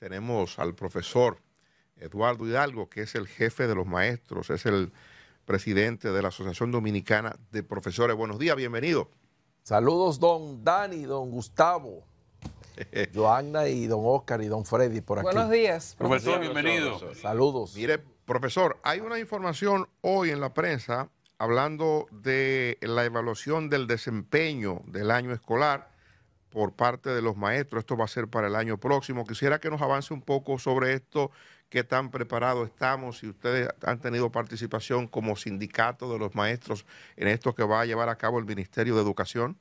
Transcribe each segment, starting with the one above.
tenemos al profesor Eduardo Hidalgo, que es el jefe de los maestros, es el presidente de la Asociación Dominicana de Profesores. Buenos días, bienvenido. Saludos, don Dani, don Gustavo, Joanna y don Oscar y don Freddy por aquí. Buenos días. Profesor, bienvenido. Saludos. Mire, profesor, hay una información hoy en la prensa hablando de la evaluación del desempeño del año escolar por parte de los maestros. Esto va a ser para el año próximo. Quisiera que nos avance un poco sobre esto, qué tan preparados estamos, si ustedes han tenido participación como sindicato de los maestros en esto que va a llevar a cabo el Ministerio de Educación.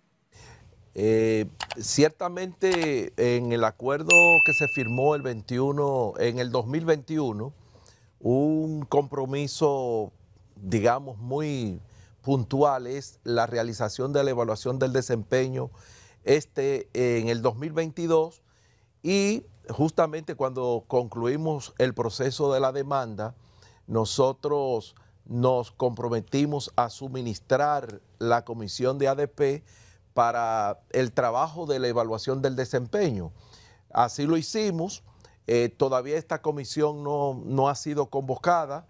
Eh, ciertamente en el acuerdo que se firmó el 21, en el 2021, un compromiso, digamos, muy puntual es la realización de la evaluación del desempeño este, en el 2022 y justamente cuando concluimos el proceso de la demanda, nosotros nos comprometimos a suministrar la comisión de ADP para el trabajo de la evaluación del desempeño. Así lo hicimos, eh, todavía esta comisión no, no, ha sido convocada.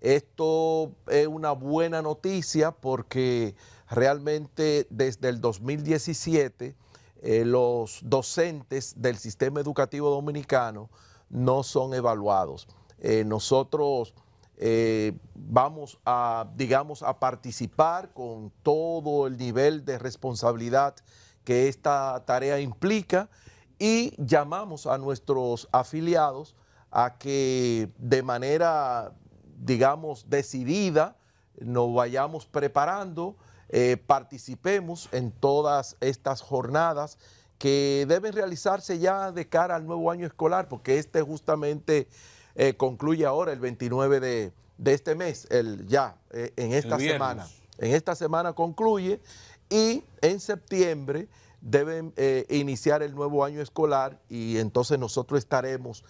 Esto es una buena noticia porque Realmente desde el 2017 eh, los docentes del sistema educativo dominicano no son evaluados. Eh, nosotros eh, vamos a, digamos, a participar con todo el nivel de responsabilidad que esta tarea implica y llamamos a nuestros afiliados a que de manera, digamos, decidida nos vayamos preparando eh, participemos en todas estas jornadas que deben realizarse ya de cara al nuevo año escolar, porque este justamente eh, concluye ahora el 29 de, este mes, el, ya eh, en esta semana. En esta semana concluye y en septiembre deben iniciar el nuevo año escolar y entonces nosotros estaremos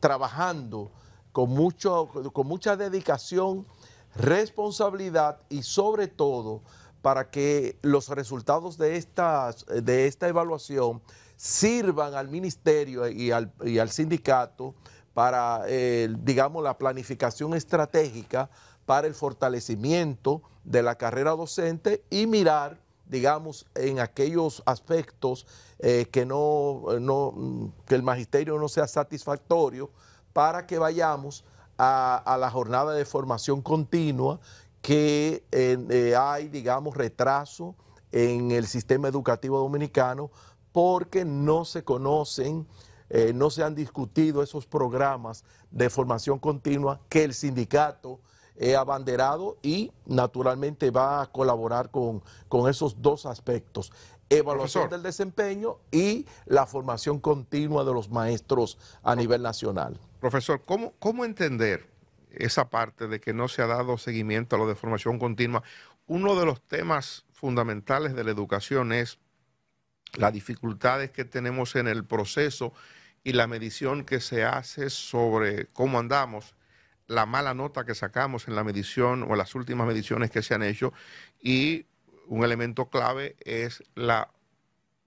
trabajando con, mucho, con mucha dedicación responsabilidad y sobre todo para que los resultados de, de esta evaluación sirvan al ministerio y al, sindicato para, eh, digamos, la planificación estratégica para el fortalecimiento de la carrera docente y mirar, digamos, en aquellos aspectos eh, que, no, no, que el magisterio no sea satisfactorio para que vayamos a, la jornada de formación continua que eh, hay, digamos, retraso en el sistema educativo dominicano porque no se conocen, eh, no se han discutido esos programas de formación continua que el sindicato ha abanderado y naturalmente va a colaborar con, con esos dos aspectos. Evaluación del desempeño y la formación continua de los maestros a nivel nacional. Profesor, ¿cómo, ¿cómo entender esa parte de que no se ha dado seguimiento a lo de formación continua? Uno de los temas fundamentales de la educación es las dificultades que tenemos en el proceso y la medición que se hace sobre cómo andamos, la mala nota que sacamos en la medición o en las últimas mediciones que se han hecho y un elemento clave es la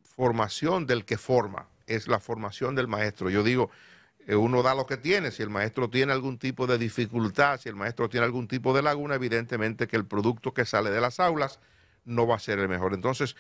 formación del que forma, es la formación del maestro. Yo digo, eh, uno da lo que tiene. Si el maestro tiene algún tipo de dificultad, si el maestro tiene algún tipo de laguna, evidentemente que el producto que sale de las aulas no va a ser el mejor. Entonces,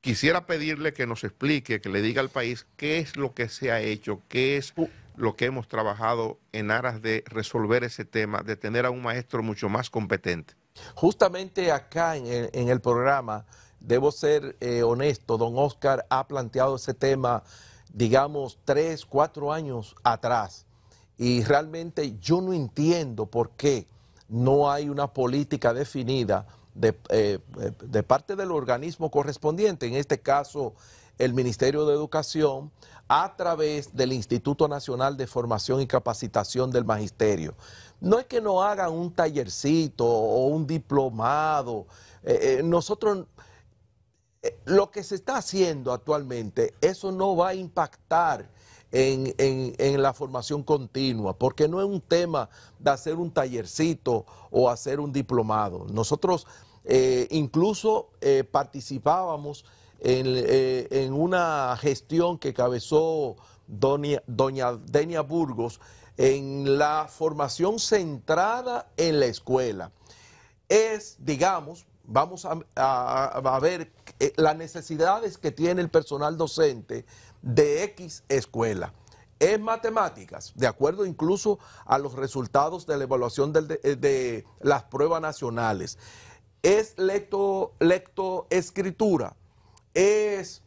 quisiera pedirle que nos explique, que le diga al país qué es lo que se ha hecho, qué es lo que hemos trabajado en aras de resolver ese tema, de tener a un maestro mucho más competente. Justamente acá en el, programa, debo ser eh, honesto, don Oscar ha planteado ese tema digamos, tres, cuatro años atrás. Y realmente yo no entiendo por qué no hay una política definida eh, eh, de, parte del organismo correspondiente, en este caso el Ministerio de Educación, a través del Instituto Nacional de Formación y Capacitación del Magisterio. No es que no hagan un tallercito o un diplomado. Eh, nosotros eh, lo que se está haciendo actualmente, eso no va a impactar en, la formación continua, porque no es un tema de hacer un tallercito o hacer un diplomado. Nosotros eh, incluso eh, participábamos en, una gestión que cabezó doña, doña Denia Burgos en la formación centrada en la escuela. Es, digamos, vamos a, ver eh, las necesidades que tiene el personal docente de X escuela. Es matemáticas, de acuerdo incluso a los resultados de la evaluación eh, de, las pruebas nacionales. Es lecto, lectoescritura, es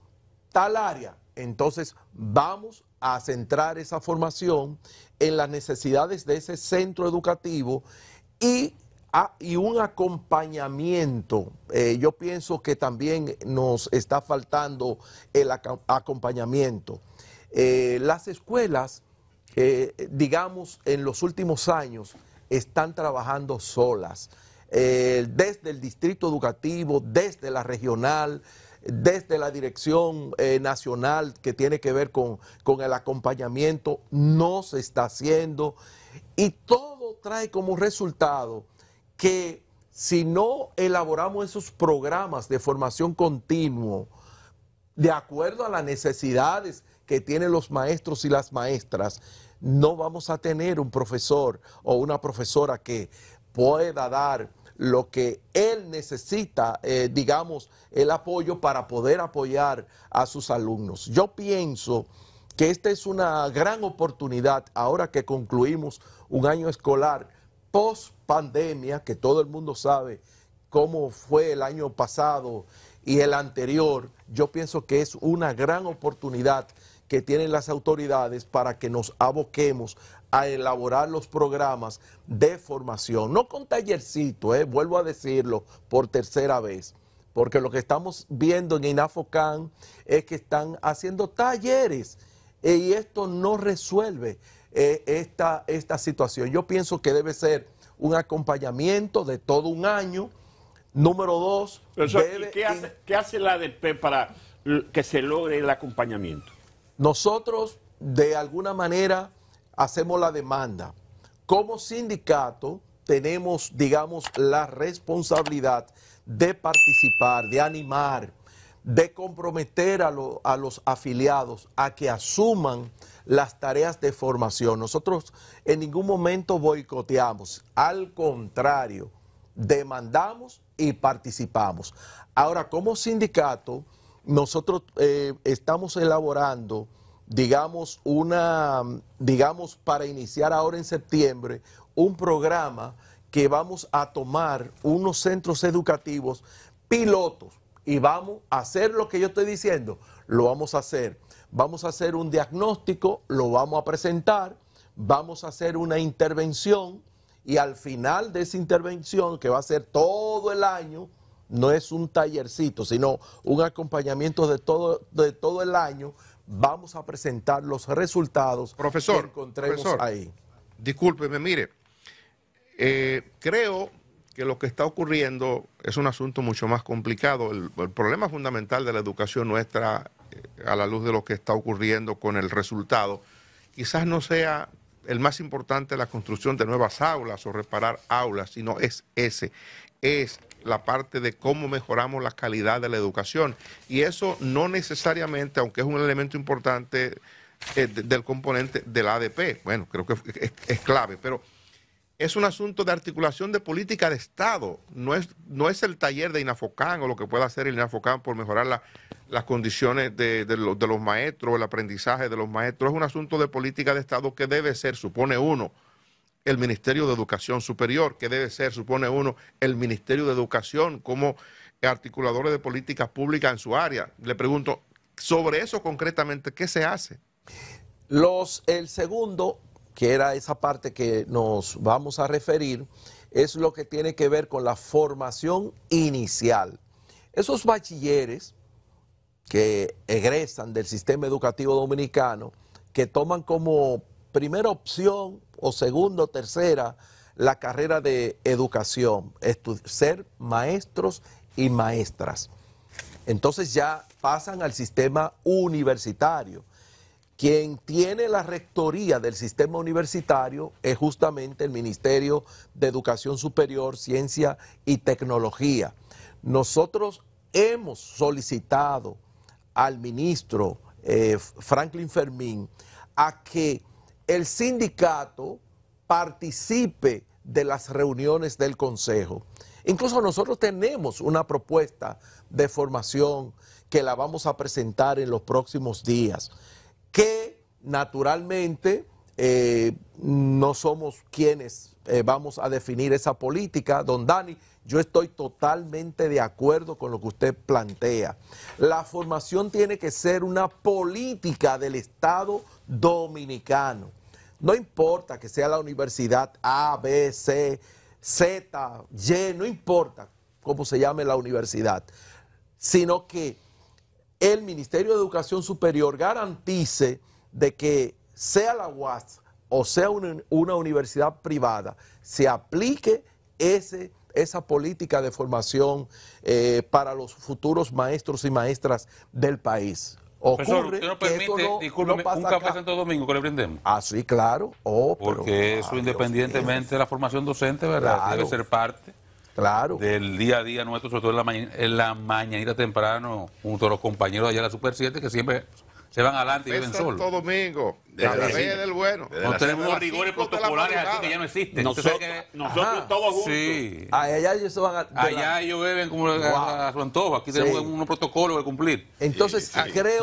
tal área. Entonces vamos a centrar esa formación en las necesidades de ese centro educativo y Ah, y un acompañamiento. Eh, yo pienso que también nos está faltando el acompañamiento. Eh, las escuelas, eh, digamos, en los últimos años están trabajando solas, desde el distrito educativo, desde la regional, desde la dirección nacional que tiene que ver con, el acompañamiento, no se está haciendo y todo trae como resultado que si no elaboramos esos programas de formación continuo, de acuerdo a las necesidades que tienen los maestros y las maestras, no vamos a tener un profesor o una profesora que pueda dar lo que él necesita, eh, digamos, el apoyo para poder apoyar a sus alumnos. Yo pienso que esta es una gran oportunidad ahora que concluimos un año escolar post pandemia, que todo el mundo sabe cómo fue el año pasado y el anterior, yo pienso que es una gran oportunidad que tienen las autoridades para que nos aboquemos a elaborar los programas de formación, no con tallercito, eh, vuelvo a decirlo por tercera vez, porque lo que estamos viendo en INAFOCAN es que están haciendo talleres eh, y esto no resuelve eh, esta, esta situación. Yo pienso que debe ser un acompañamiento de todo un año. Número dos, qué, hace, la ADP para que se logre el acompañamiento? Nosotros, de alguna manera, hacemos la demanda. Como sindicato, tenemos, digamos, la responsabilidad de participar, de animar, de comprometer a, a los afiliados a que asuman las tareas de formación. Nosotros en ningún momento boicoteamos, al contrario, demandamos y participamos. Ahora, como sindicato, nosotros eh, estamos elaborando, digamos, una, digamos, para iniciar ahora en septiembre, un programa que vamos a tomar unos centros educativos pilotos y vamos a hacer lo que yo estoy diciendo, lo vamos a hacer vamos a hacer un diagnóstico, lo vamos a presentar, vamos a hacer una intervención y al final de esa intervención, que va a ser todo el año, no es un tallercito, sino un acompañamiento de todo, de todo el año, vamos a presentar los resultados profesor, que encontremos profesor, ahí. Discúlpeme, mire, eh, creo que lo que está ocurriendo es un asunto mucho más complicado. el problema fundamental de la educación nuestra eh, a la luz de lo que está ocurriendo con el resultado, quizás no sea el más importante la construcción de nuevas aulas o reparar aulas, sino es ese, es la parte de cómo mejoramos la calidad de la educación. Y eso no necesariamente, aunque es un elemento importante eh, del componente del ADP, bueno, creo que es clave, pero es un asunto de articulación de política de Estado. No es, no es el taller de Inafocán o lo que pueda hacer el INAFOCAN por mejorar las condiciones de, los maestros, el aprendizaje de los maestros. Es un asunto de política de Estado que debe ser, supone uno, el Ministerio de Educación Superior, que debe ser, supone uno, el Ministerio de Educación como articuladores de políticas públicas en su área. Le pregunto, sobre eso concretamente, ¿qué se hace? Los, el segundo que era esa parte que nos vamos a referir, es lo que tiene que ver con la formación inicial. Esos bachilleres que egresan del sistema educativo dominicano, que toman como primera opción o segunda o tercera la carrera de educación, ser maestros y maestras. Entonces ya pasan al sistema universitario quien tiene la rectoría del sistema universitario es justamente el Ministerio de Educación Superior, Ciencia y Tecnología. Nosotros hemos solicitado al ministro eh, Franklin Fermín a que el sindicato participe de las reuniones del Consejo. Incluso nosotros tenemos una propuesta de formación que la vamos a presentar en los próximos días que naturalmente eh, no somos quienes eh, vamos a definir esa política. Don Dani, yo estoy totalmente de acuerdo con lo que usted plantea. La formación tiene que ser una política del Estado dominicano. No importa que sea la universidad A, B, C, Z, Y, no importa cómo se llame la universidad, sino que el Ministerio de Educación Superior garantice de que sea la UAS o sea una, universidad privada, se aplique ese, esa política de formación eh, para los futuros maestros y maestras del país. Ocurre que esto no permite, no, un Domingo que le brindemos. Ah, sí, claro. Oh, Porque eso independientemente de la formación docente, ¿verdad? Debe ser parte claro. del día a día nuestro, sobre todo en la, mañana, en la mañanita temprano, junto a los compañeros de allá de la Super 7, que siempre se van adelante y beben solos. todos Domingo, de la ley del bueno. No tenemos rigores protocolares aquí que ya no existen. Nosotros, que, todos juntos. Sí. Ah, allá ellos beben como a, su antojo. Aquí tenemos unos protocolos que cumplir. Entonces, creo...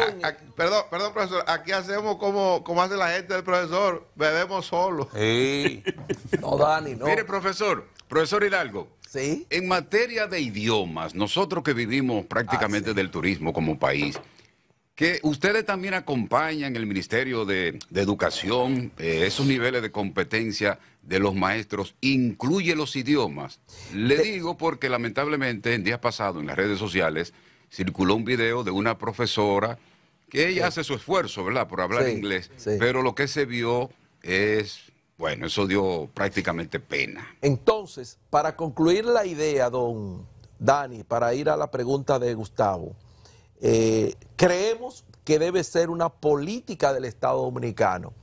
perdón, perdón, profesor. Aquí hacemos como, como hace la gente del profesor. Bebemos solos. Sí. no, ni no. Mire, profesor. Profesor Hidalgo. En materia de idiomas, nosotros que vivimos prácticamente ah, del turismo como país, que ustedes también acompañan el Ministerio de, Educación, eh, esos niveles de competencia de los maestros, incluye los idiomas. Le digo porque lamentablemente en días pasado en las redes sociales circuló un video de una profesora que ella hace su esfuerzo, ¿verdad?, por hablar inglés, pero lo que se vio es bueno, eso dio prácticamente pena. Entonces, para concluir la idea, don Dani, para ir a la pregunta de Gustavo, eh, creemos que debe ser una política del Estado Dominicano.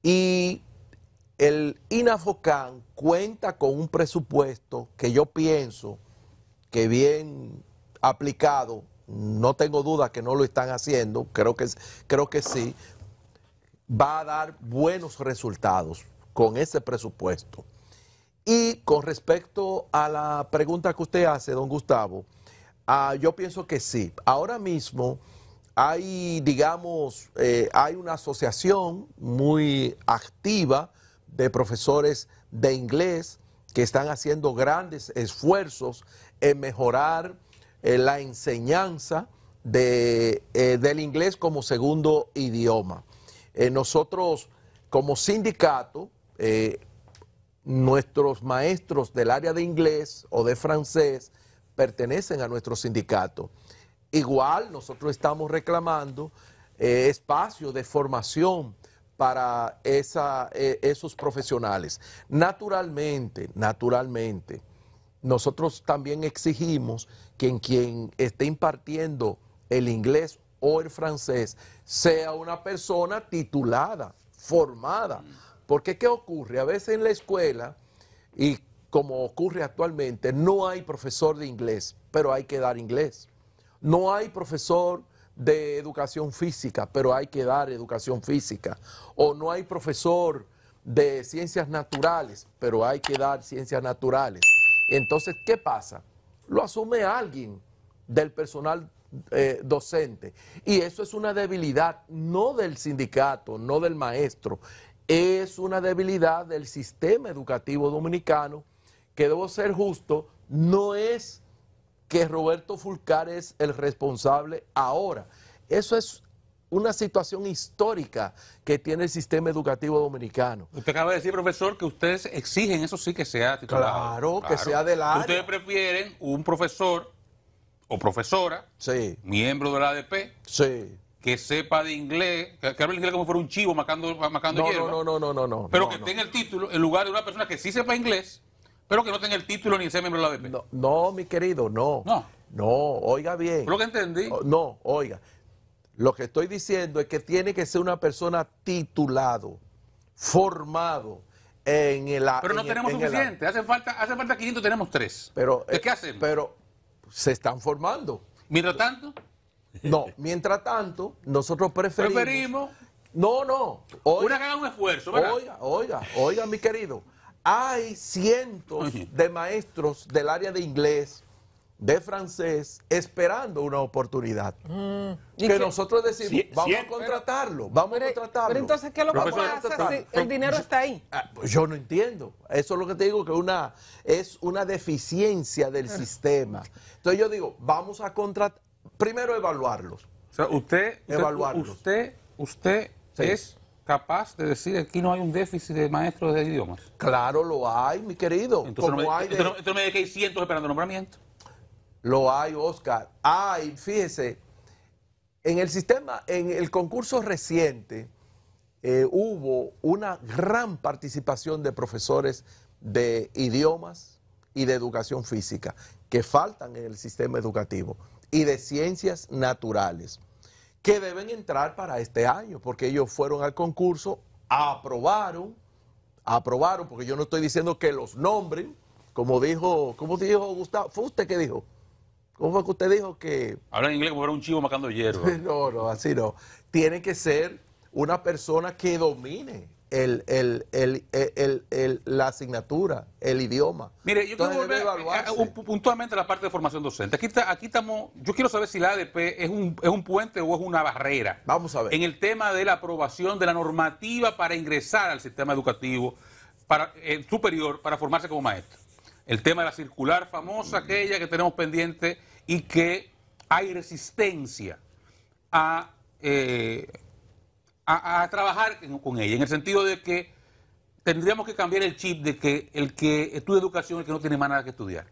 Y el INAFOCAN cuenta con un presupuesto que yo pienso que bien aplicado, no tengo duda que no lo están haciendo, creo que, creo que sí, va a dar buenos resultados con ese presupuesto. Y con respecto a la pregunta que usted hace, don Gustavo, ah, yo pienso que sí. Ahora mismo hay, digamos, eh, hay una asociación muy activa de profesores de inglés que están haciendo grandes esfuerzos en mejorar eh, la enseñanza eh, del inglés como segundo idioma. Eh, nosotros como sindicato, eh, nuestros maestros del área de inglés o de francés pertenecen a nuestro sindicato. Igual nosotros estamos reclamando eh, espacio de formación para esos profesionales. Naturalmente, naturalmente, nosotros también exigimos que quien esté impartiendo el inglés o el francés, sea una persona titulada, formada. Mm. Porque ¿qué ocurre? A veces en la escuela, y como ocurre actualmente, no hay profesor de inglés, pero hay que dar inglés. No hay profesor de educación física, pero hay que dar educación física. O no hay profesor de ciencias naturales, pero hay que dar ciencias naturales. Entonces, ¿qué pasa? Lo asume alguien del personal eh, docente. Y eso es una debilidad no del sindicato, no del maestro, es una debilidad del sistema educativo dominicano que debo ser justo, no es que Roberto Fulcar es el responsable ahora. Eso es una situación histórica que tiene el sistema educativo dominicano. Usted acaba de decir, profesor, que ustedes exigen, eso sí, que sea titulado. Claro, que sea del área. Ustedes prefieren un profesor o profesora, sí. miembro de la ADP, sí. que sepa de inglés, que, que hable inglés como fuera un chivo marcando, marcando no, no, no, no, no, no, Pero que tenga el título en lugar de una persona que sí sepa inglés, pero que no tenga el título ni sea miembro de la ADP. No, mi querido, no. No. No, oiga bien. Lo que entendí. Oh, no, oiga. Lo que estoy diciendo es que tiene que ser una persona titulado, formado, en el Pero no tenemos suficiente, falta, hace falta 500, tenemos 3. Pero, eh, qué hacemos? Pero, se están formando. Mientras tanto. No, mientras tanto, nosotros preferimos. Preferimos. No, no. una haga un esfuerzo, ¿verdad? Oiga, oiga, oiga, mi querido. Hay cientos de maestros del área de inglés, de francés esperando una oportunidad. Mm. que, nosotros decimos, vamos a contratarlo, vamos a contratarlo. Pero entonces, ¿qué es lo que pasa si el dinero está ahí? Ah, pues yo no entiendo. Eso es lo que te digo, que una, es una deficiencia del ah. sistema. Entonces yo digo, vamos a contratar, primero evaluarlos. O sea, usted, evaluarlos. usted, usted es capaz de decir aquí no hay un déficit de maestros de idiomas. Claro, lo hay, mi querido. Entonces, no me, hay entonces, me que hay cientos esperando nombramiento. Lo hay, Oscar. Hay, fíjese, en el sistema, en el concurso reciente, eh, hubo una gran participación de profesores de idiomas y de educación física que faltan en el sistema educativo y de ciencias naturales que deben entrar para este año porque ellos fueron al concurso, aprobaron, aprobaron, porque yo no estoy diciendo que los nombren, como dijo, como dijo Gustavo, fue usted que dijo, ¿Cómo fue que usted dijo que...? en inglés como era un chivo macando hierba. no, no, así no. Tiene que ser una persona que domine el, el, la asignatura, el idioma. Mire, yo quiero volver puntualmente a la parte de formación docente. Aquí, aquí estamos, yo quiero saber si la ADP es un, es un puente o es una barrera. Vamos a ver. En el tema de la aprobación de la normativa para ingresar al sistema educativo para, eh, superior para formarse como maestro el tema de la circular famosa, aquella que tenemos pendiente y que hay resistencia a, eh, a, trabajar con ella, en el sentido de que tendríamos que cambiar el chip de que el que estudia educación es el que no tiene más nada que estudiar,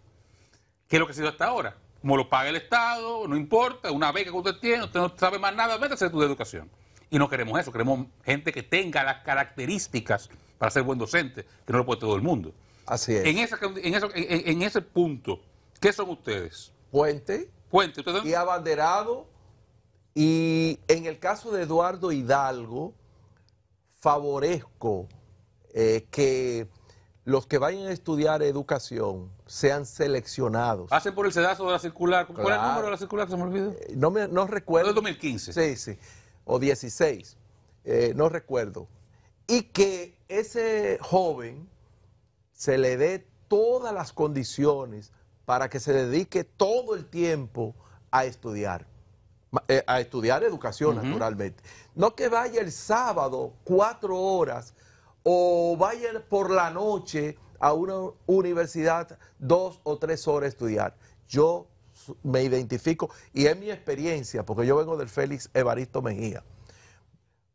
que es lo que ha sido hasta ahora. Como lo paga el Estado, no importa, una beca que usted tiene, usted no sabe más nada, vete a de educación. Y no queremos eso, queremos gente que tenga las características para ser buen docente, que no lo puede todo el mundo. Así es. En, ese, punto, ¿qué son ustedes? Puente. Puente, Y abanderado. Y en el caso de Eduardo Hidalgo, favorezco eh, que los que vayan a estudiar educación sean seleccionados. Hacen por el sedazo de la circular. ¿Cuál es el número de la circular que se me olvidó? Eh, no, me, no recuerdo. 2015. Sí, sí. O 16. Eh, no recuerdo. Y que ese joven se le dé todas las condiciones para que se dedique todo el tiempo a estudiar, eh, a estudiar educación naturalmente. No que vaya el sábado cuatro horas o vaya por la noche a una universidad dos o tres horas a estudiar. Yo me identifico y es mi experiencia, porque yo vengo del Félix Evaristo Mejía.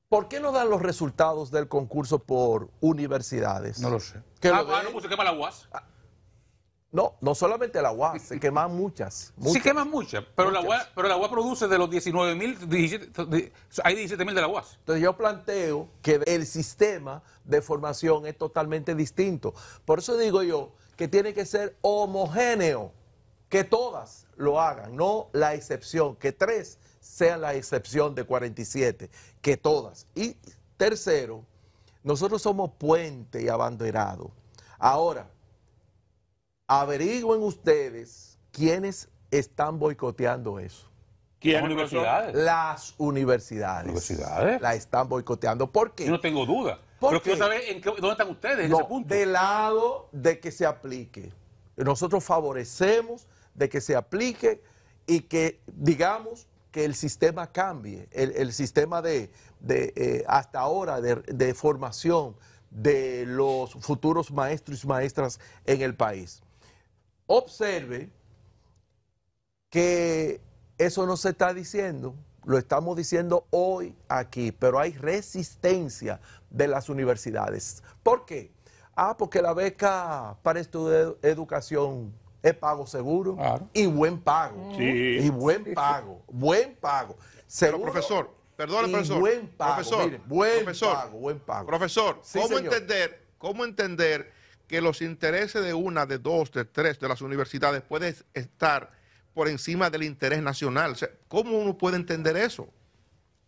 ¿Por qué no dan los resultados del concurso por universidades? No lo sé. ah, no, pues se quema la UAS. Ah, no, no solamente la UAS, se queman muchas, muchas. Sí queman muchas, pero, pero la UAS produce de los 19 mil, hay 17 mil de la UAS. Entonces yo planteo que el sistema de formación es totalmente distinto. Por eso digo yo que tiene que ser homogéneo, que todas lo hagan, no la excepción, que tres sea la excepción de 47, que todas. Y tercero, nosotros somos puente y abanderado. Ahora, averigüen ustedes quiénes están boicoteando eso. ¿Quiénes universidades? Las universidades. ¿Universidades? La están boicoteando. ¿Por qué? Yo no tengo duda. Pero quiero saber dónde están ustedes en ese punto. Del lado de que se aplique. Nosotros favorecemos de que se aplique y que, digamos, que el sistema cambie, el, sistema de, eh, hasta ahora de, formación de los futuros maestros y maestras en el país. Observe que eso no se está diciendo, lo estamos diciendo hoy aquí, pero hay resistencia de las universidades. ¿Por qué? Ah, porque la beca para estudiar educación es pago seguro y buen pago. Y buen pago, buen pago. profesor, perdón, profesor. Buen pago, profesor, buen pago, Profesor, ¿cómo entender, cómo entender que los intereses de una, de dos, de tres de las universidades pueden estar por encima del interés nacional? ¿Cómo uno puede entender eso?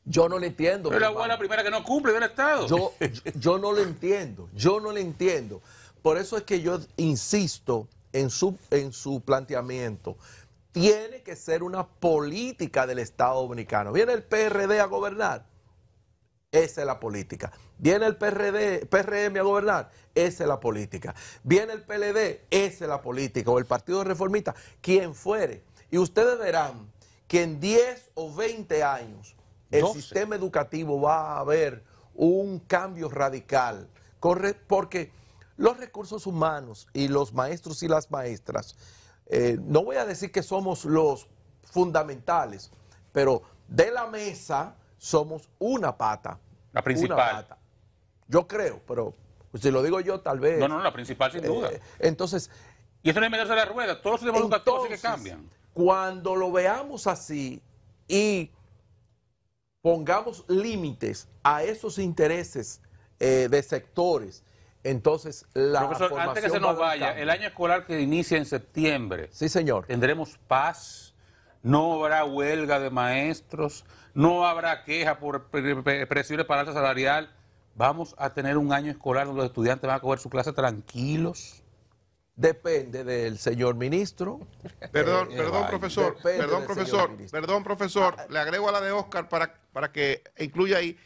Yo no lo entiendo. Pero la buena primera que no cumple del Estado. yo no lo entiendo, yo no lo entiendo. Por eso es que yo insisto en su, en su planteamiento. Tiene que ser una política del Estado dominicano. Viene el PRD a gobernar, esa es la política. Viene el PRD, PRM a gobernar, esa es la política. Viene el PLD, esa es la política. O el Partido Reformista, quien fuere. Y ustedes verán que en 10 o 20 años el sistema educativo va a haber un cambio radical. Porque los recursos humanos y los maestros y las maestras, eh, no voy a decir que somos los fundamentales, pero de la mesa somos una pata. La principal. Yo creo, pero si lo digo yo, tal vez. No, no, la principal sin duda. Eh, entonces. Y eso no es de la rueda, todos los todos que cambian. Cuando lo veamos así y pongamos límites a esos intereses eh, de sectores entonces, la Profesor, antes que se nos vaya, el año escolar que inicia en septiembre. Sí, señor. Tendremos paz, no habrá huelga de maestros, no habrá queja por presiones para alta salarial. Vamos a tener un año escolar donde los estudiantes van a coger su clase tranquilos. Depende del señor ministro. Perdón, eh, perdón, eh, profesor, perdón, profesor, perdón, profesor. Le agrego a la de Oscar para, para que incluya ahí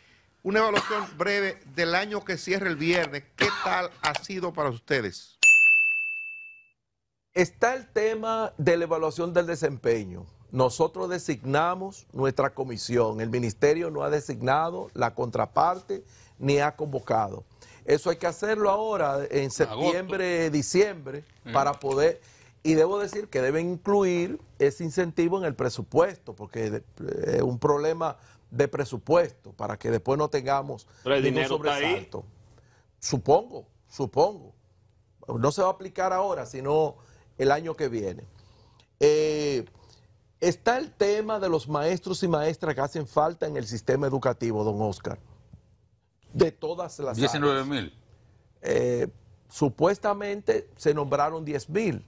una evaluación breve del año que cierra el viernes. ¿Qué tal ha sido para ustedes? Está el tema de la evaluación del desempeño. Nosotros designamos nuestra comisión. El ministerio no ha designado la contraparte ni ha convocado. Eso hay que hacerlo ahora en septiembre, diciembre, mm. para poder... Y debo decir que deben incluir ese incentivo en el presupuesto, porque es un problema de presupuesto para que después no tengamos dinero sobresalto. Supongo, supongo. No se va a aplicar ahora, sino el año que viene. Eh, está el tema de los maestros y maestras que hacen falta en el sistema educativo, don Oscar. De todas las 19 mil. Eh, supuestamente se nombraron 10 mil.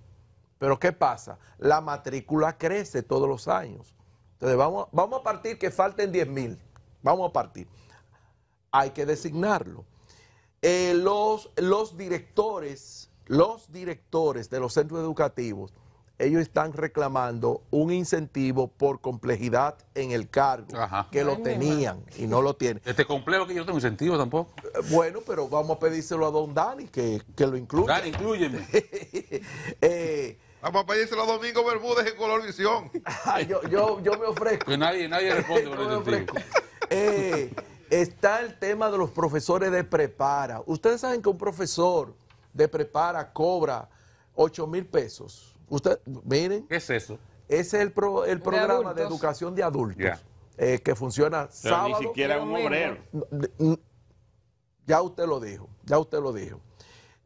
Pero ¿qué pasa? La matrícula crece todos los años. Entonces vamos, vamos a partir que falten 10 mil. Vamos a partir. Hay que designarlo. Eh, los, los directores, los directores de los centros educativos, ellos están reclamando un incentivo por complejidad en el cargo, que lo tenían y no lo tienen. Este complejo que yo tengo incentivo tampoco. Eh, bueno, pero vamos a pedírselo a don Dani, que, que lo incluya. Dani, incluyeme. Eh, Vamos a dice los domingos Bermúdez en Color Visión. yo, me ofrezco. Que nadie, responde me eh, Está el tema de los profesores de prepara. Ustedes saben que un profesor de prepara cobra 8 mil pesos. Usted, miren. ¿Qué es eso? Ese es el, programa de, educación de adultos eh, que funciona Pero Ni siquiera un obrero. Ya usted lo dijo, ya usted lo dijo.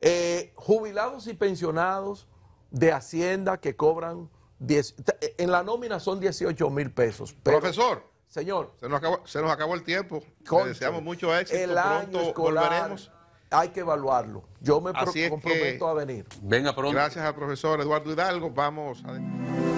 Eh, jubilados y pensionados de Hacienda que cobran, 10, en la nómina son 18 mil pesos. Profesor. Señor. Se nos acabó, el tiempo. Le deseamos mucho éxito. El año pronto volveremos. Hay que evaluarlo. Yo me comprometo a venir. Venga pronto. Gracias al profesor Eduardo Hidalgo. Vamos a...